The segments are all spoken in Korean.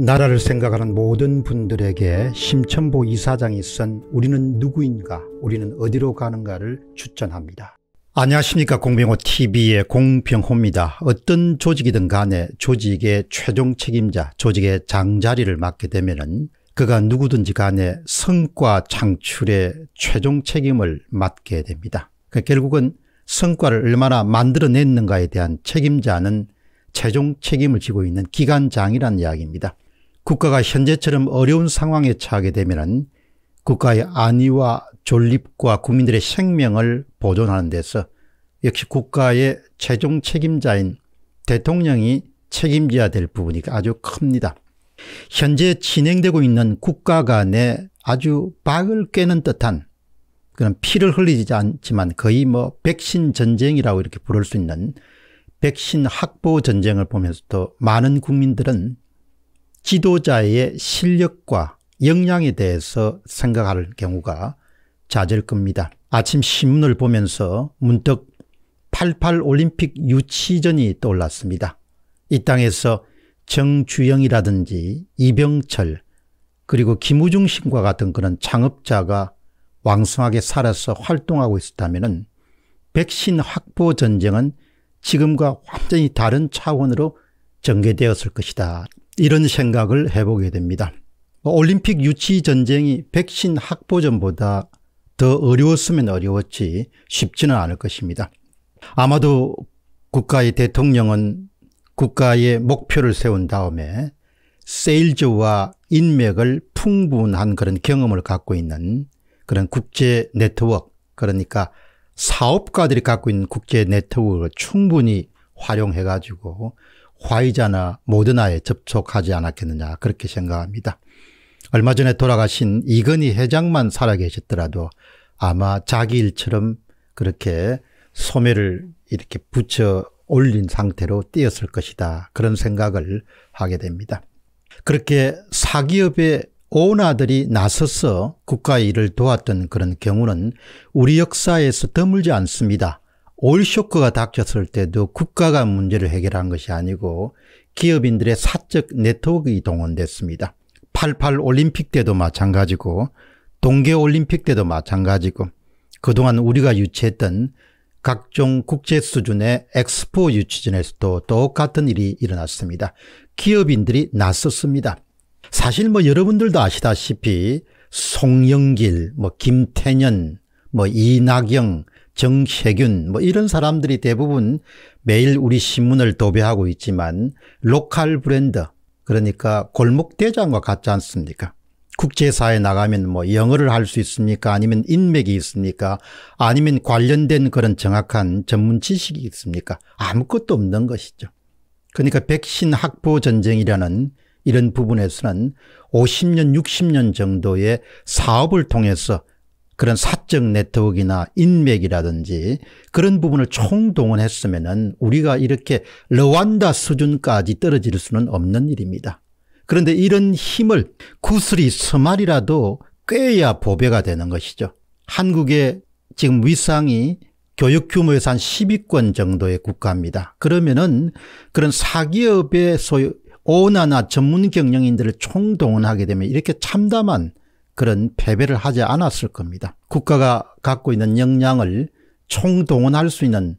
나라를 생각하는 모든 분들에게 심천보 이사장이 쓴 우리는 누구인가 우리는 어디로 가는가를 추천합니다. 안녕하십니까 공병호TV의 공병호입니다. 어떤 조직이든 간에 조직의 최종 책임자 조직의 장자리를 맡게 되면 그가 누구든지 간에 성과 창출의 최종 책임을 맡게 됩니다. 그러니까 결국은 성과를 얼마나 만들어냈는가에 대한 책임자는 최종 책임을 지고 있는 기관장이란 이야기입니다. 국가가 현재처럼 어려운 상황에 처하게 되면 국가의 안위와 존립과 국민들의 생명을 보존하는 데서 역시 국가의 최종 책임자인 대통령이 책임져야 될 부분이 아주 큽니다. 현재 진행되고 있는 국가 간의 아주 박을 깨는 듯한 그런 피를 흘리지 않지만 거의 뭐 백신 전쟁이라고 이렇게 부를 수 있는 백신 확보 전쟁을 보면서도 많은 국민들은 지도자의 실력과 역량에 대해서 생각할 경우가 잦을 겁니다. 아침 신문을 보면서 문득 88 올림픽 유치전이 떠올랐습니다. 이 땅에서 정주영이라든지 이병철 그리고 김우중신과 같은 그런 창업자가 왕성하게 살아서 활동하고 있었다면 백신 확보 전쟁은 지금과 완전히 다른 차원으로 전개되었을 것이다 이런 생각을 해보게 됩니다. 올림픽 유치 전쟁이 백신 확보전보다 더 어려웠으면 어려웠지 쉽지는 않을 것입니다. 아마도 국가의 대통령은 국가의 목표를 세운 다음에 세일즈와 인맥을 풍부한 그런 경험을 갖고 있는 그런 국제 네트워크 그러니까 사업가들이 갖고 있는 국제 네트워크를 충분히 활용해 가지고 화이자나 모더나에 접촉하지 않았겠느냐 그렇게 생각합니다. 얼마 전에 돌아가신 이건희 회장만 살아계셨더라도 아마 자기 일처럼 그렇게 소매를 이렇게 붙여 올린 상태로 뛰었을 것이다. 그런 생각을 하게 됩니다. 그렇게 사기업의 오나들이 나서서 국가의 일을 도왔던 그런 경우는 우리 역사에서 드물지 않습니다. 올 쇼크가 닥쳤을 때도 국가가 문제를 해결한 것이 아니고 기업인들의 사적 네트워크가 동원됐습니다. 88 올림픽 때도 마찬가지고 동계 올림픽 때도 마찬가지고 그동안 우리가 유치했던 각종 국제 수준의 엑스포 유치전에서도 똑같은 일이 일어났습니다. 기업인들이 나섰습니다. 사실 뭐 여러분들도 아시다시피 송영길, 뭐 김태년, 뭐 이낙영 정혜균 뭐 이런 사람들이 대부분 매일 우리 신문을 도배하고 있지만 로컬 브랜드 그러니까 골목대장과 같지 않습니까? 국제사에 나가면 뭐 영어를 할 수 있습니까? 아니면 인맥이 있습니까? 아니면 관련된 그런 정확한 전문 지식이 있습니까? 아무것도 없는 것이죠. 그러니까 백신 확보 전쟁이라는 이런 부분에서는 50년, 60년 정도의 사업을 통해서 그런 사적 네트워크나 인맥이라든지 그런 부분을 총동원했으면 은 우리가 이렇게 르완다 수준까지 떨어질 수는 없는 일입니다. 그런데 이런 힘을 구슬이 서말이라도 꿰야 보배가 되는 것이죠. 한국의 지금 위상이 교육 규모에서 한 10위권 정도의 국가입니다. 그러면은 그런 사기업의 소유 오나나 전문 경영인들을 총동원하게 되면 이렇게 참담한 그런 패배를 하지 않았을 겁니다. 국가가 갖고 있는 역량을 총동원할 수 있는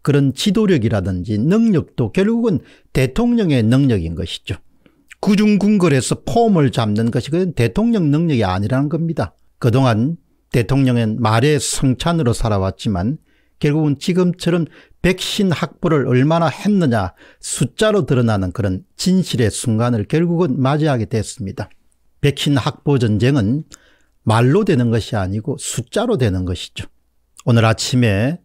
그런 지도력이라든지 능력도 결국은 대통령의 능력인 것이죠. 구중궁궐에서 폼을 잡는 것이 그건 대통령 능력이 아니라는 겁니다. 그동안 대통령은 말의 성찬으로 살아왔지만 결국은 지금처럼 백신 확보를 얼마나 했느냐 숫자로 드러나는 그런 진실의 순간을 결국은 맞이하게 됐습니다. 백신 확보 전쟁은 말로 되는 것이 아니고 숫자로 되는 것이죠. 오늘 아침에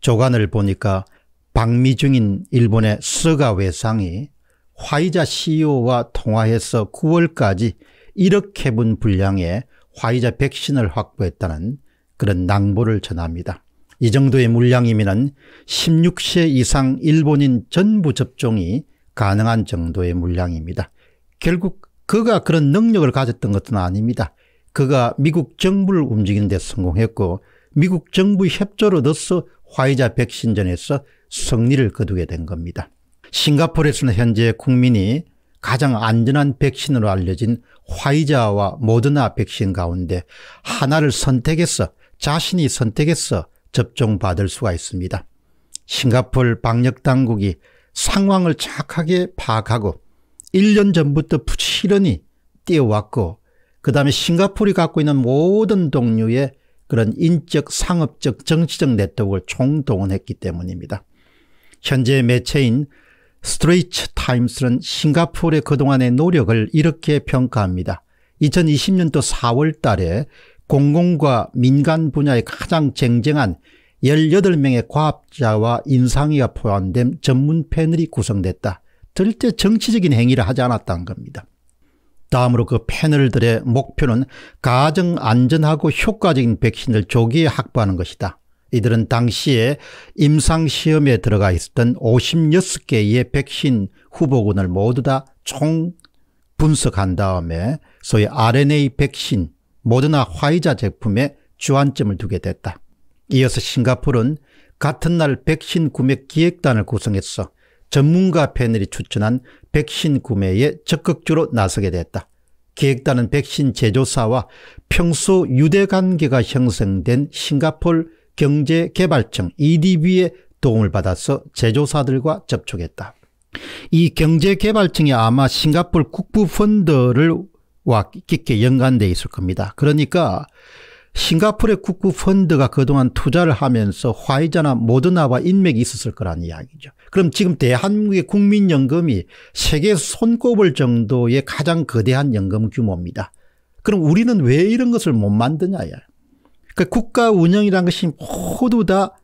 조간을 보니까 방미 중인 일본의 스가 외상이 화이자 CEO와 통화해서 9월까지 1억 회분 분량의 화이자 백신을 확보했다는 그런 낭보를 전합니다. 이 정도의 물량이면 16세 이상 일본인 전부 접종이 가능한 정도의 물량입니다. 결국 그가 그런 능력을 가졌던 것은 아닙니다. 그가 미국 정부를 움직이는 데 성공했고 미국 정부 협조로 넣어서 화이자 백신전에서 승리를 거두게 된 겁니다. 싱가포르에서는 현재 국민이 가장 안전한 백신으로 알려진 화이자와 모더나 백신 가운데 하나를 선택해서 자신이 선택해서 접종받을 수가 있습니다. 싱가폴 방역당국이 상황을 착하게 파악하고 1년 전부터 부지런히 뛰어왔고 그 다음에 싱가포르이 갖고 있는 모든 동료의 그런 인적, 상업적, 정치적 네트워크를 총동원했기 때문입니다. 현재 매체인 스트레이트 타임스는 싱가포르의 그동안의 노력을 이렇게 평가합니다. 2020년도 4월 달에 공공과 민간 분야의 가장 쟁쟁한 18명의 과학자와 인상위가 포함된 전문 패널이 구성됐다. 절대 정치적인 행위를 하지 않았다는 겁니다. 다음으로 그 패널들의 목표는 가장 안전하고 효과적인 백신을 조기에 확보하는 것이다. 이들은 당시에 임상시험에 들어가 있었던 56개의 백신 후보군을 모두 다 총 분석한 다음에 소위 RNA 백신 모더나 화이자 제품에 주안점을 두게 됐다. 이어서 싱가포르는 같은 날 백신 구매 기획단을 구성했어 전문가 패널이 추천한 백신 구매에 적극적으로 나서게 됐다. 기획단은 백신 제조사와 평소 유대관계가 형성된 싱가폴 경제개발청 EDB의 도움을 받아서 제조사들과 접촉했다. 이 경제개발청이 아마 싱가폴 국부펀드와 깊게 연관돼 있을 겁니다. 그러니까 싱가포르의 국구 펀드가 그동안 투자를 하면서 화이자나 모더나와 인맥이 있었을 거란 이야기죠. 그럼 지금 대한민국의 국민연금이 세계 손꼽을 정도의 가장 거대한 연금 규모입니다. 그럼 우리는 왜 이런 것을 못 만드냐야. 그러니까 국가 운영이라 것이 모두 다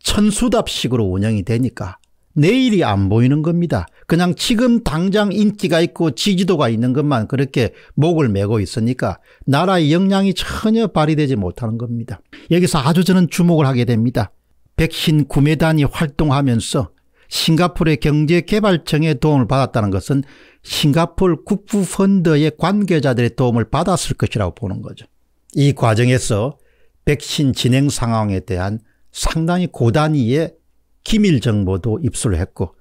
천수답식으로 운영이 되니까 내일이 안 보이는 겁니다. 그냥 지금 당장 인기가 있고 지지도가 있는 것만 그렇게 목을 메고 있으니까 나라의 역량이 전혀 발휘되지 못하는 겁니다. 여기서 아주 저는 주목을 하게 됩니다. 백신 구매단이 활동하면서 싱가포르의 경제개발청의 도움을 받았다는 것은 싱가포르 국부펀드의 관계자들의 도움을 받았을 것이라고 보는 거죠. 이 과정에서 백신 진행 상황에 대한 상당히 고단위의 기밀 정보도 입수를 했고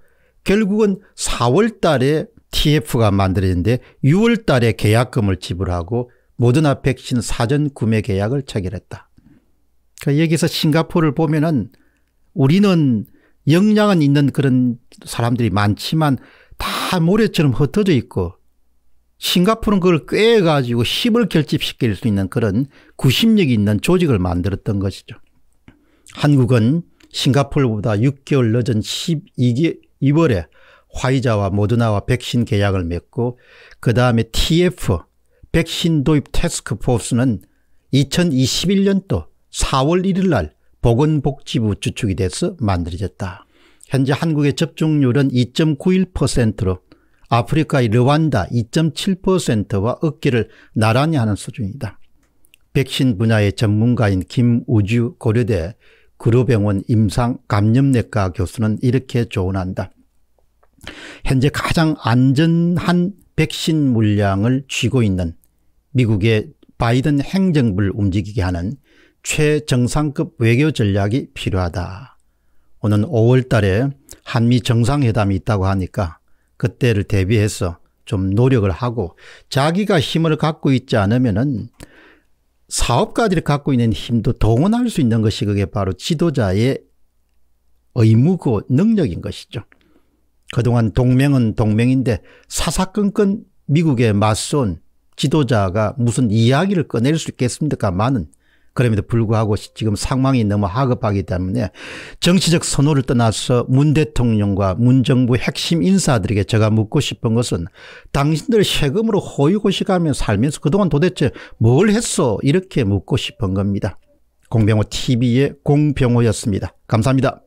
결국은 4월 달에 TF가 만들어진데 6월 달에 계약금을 지불하고 모더나 백신 사전 구매 계약을 체결했다. 그러니까 여기서 싱가포르를 보면은 우리는 역량은 있는 그런 사람들이 많지만 다 모래처럼 흩어져 있고 싱가포르는 그걸 꿰가지고 힘을 결집시킬 수 있는 그런 구심력이 있는 조직을 만들었던 것이죠. 한국은 싱가폴보다 6개월 늦은 12월에 화이자와 모더나와 백신 계약을 맺고 그 다음에 TF 백신 도입 테스크포스는 2021년도 4월 1일 날 보건복지부 주축이 돼서 만들어졌다. 현재 한국의 접종률은 2.91%로 아프리카의 르완다 2.7%와 어깨를 나란히 하는 수준이다. 백신 분야의 전문가인 김우주 고려대 의료병원 임상 감염내과 교수는 이렇게 조언한다. 현재 가장 안전한 백신 물량을 쥐고 있는 미국의 바이든 행정부를 움직이게 하는 최정상급 외교 전략이 필요하다. 오는 5월 달에 한미 정상회담이 있다고 하니까 그때를 대비해서 좀 노력을 하고 자기가 힘을 갖고 있지 않으면 은 사업가들이 갖고 있는 힘도 동원할 수 있는 것이 그게 바로 지도자의 의무고 그 능력인 것이죠. 그동안 동맹은 동맹인데 사사건건 미국에 맞선 지도자가 무슨 이야기를 꺼낼 수있겠습니까많은 그럼에도 불구하고 지금 상황이 너무 하급하기 때문에 정치적 선호를 떠나서 문 대통령과 문 정부 핵심 인사들에게 제가 묻고 싶은 것은 당신들 세금으로 호의고시가며 살면서 그동안 도대체 뭘 했어 이렇게 묻고 싶은 겁니다. 공병호 TV의 공병호였습니다. 감사합니다.